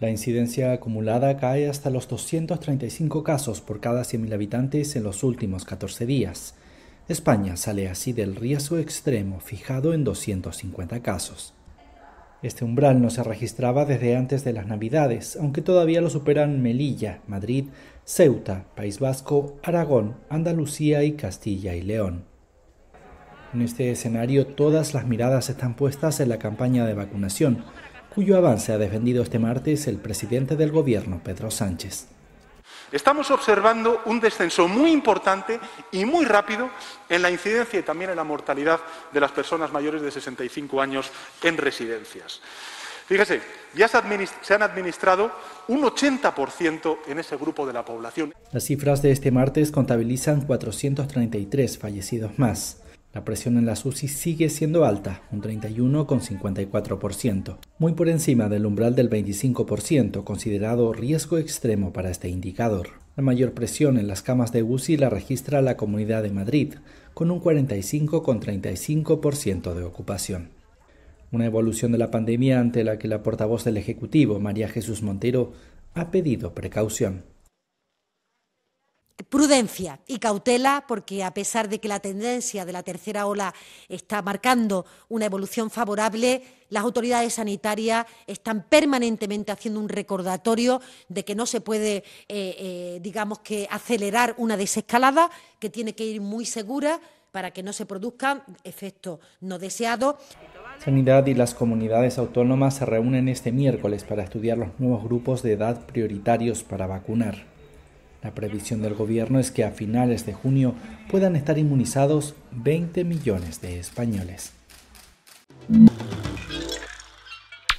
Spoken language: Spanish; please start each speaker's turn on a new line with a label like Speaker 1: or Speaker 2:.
Speaker 1: La incidencia acumulada cae hasta los 235 casos por cada 100.000 habitantes en los últimos 14 días. España sale así del riesgo extremo fijado en 250 casos. Este umbral no se registraba desde antes de las Navidades, aunque todavía lo superan Melilla, Madrid, Ceuta, País Vasco, Aragón, Andalucía y Castilla y León. En este escenario todas las miradas están puestas en la campaña de vacunación, cuyo avance ha defendido este martes el presidente del Gobierno, Pedro Sánchez.
Speaker 2: Estamos observando un descenso muy importante y muy rápido en la incidencia y también en la mortalidad de las personas mayores de 65 años en residencias. Fíjese, ya se, se, han administrado un 80% en ese grupo de la población.
Speaker 1: Las cifras de este martes contabilizan 433 fallecidos más. La presión en las UCI sigue siendo alta, un 31,54%, muy por encima del umbral del 25%, considerado riesgo extremo para este indicador. La mayor presión en las camas de UCI la registra la Comunidad de Madrid, con un 45,35% de ocupación. Una evolución de la pandemia ante la que la portavoz del Ejecutivo, María Jesús Montero, ha pedido precaución
Speaker 3: prudencia y cautela, porque a pesar de que la tendencia de la tercera ola está marcando una evolución favorable, las autoridades sanitarias están permanentemente haciendo un recordatorio de que no se puede, eh, eh, digamos que, acelerar una desescalada, que tiene que ir muy segura para que no se produzcan efectos no deseados.
Speaker 1: Sanidad y las comunidades autónomas se reúnen este miércoles para estudiar los nuevos grupos de edad prioritarios para vacunar. La previsión del gobierno es que a finales de junio puedan estar inmunizados 20 millones de españoles.